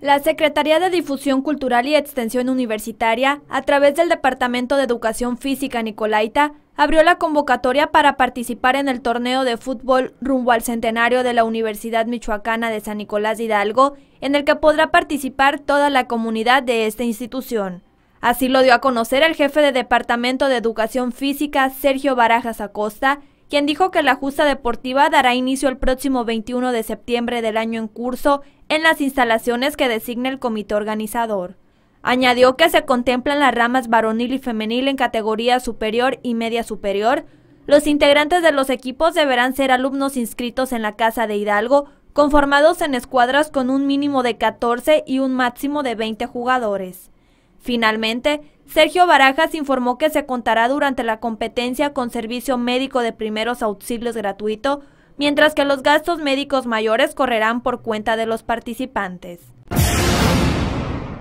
La Secretaría de Difusión Cultural y Extensión Universitaria, a través del Departamento de Educación Física Nicolaita, abrió la convocatoria para participar en el torneo de fútbol rumbo al centenario de la Universidad Michoacana de San Nicolás de Hidalgo, en el que podrá participar toda la comunidad de esta institución. Así lo dio a conocer el jefe de Departamento de Educación Física, Sergio Barajas Acosta, quien dijo que la justa deportiva dará inicio el próximo 21 de septiembre del año en curso en las instalaciones que designe el comité organizador. Añadió que se contemplan las ramas varonil y femenil en categoría superior y media superior. Los integrantes de los equipos deberán ser alumnos inscritos en la Casa de Hidalgo, conformados en escuadras con un mínimo de 14 y un máximo de 20 jugadores. Finalmente, Sergio Barajas informó que se contará durante la competencia con servicio médico de primeros auxilios gratuito mientras que los gastos médicos mayores correrán por cuenta de los participantes.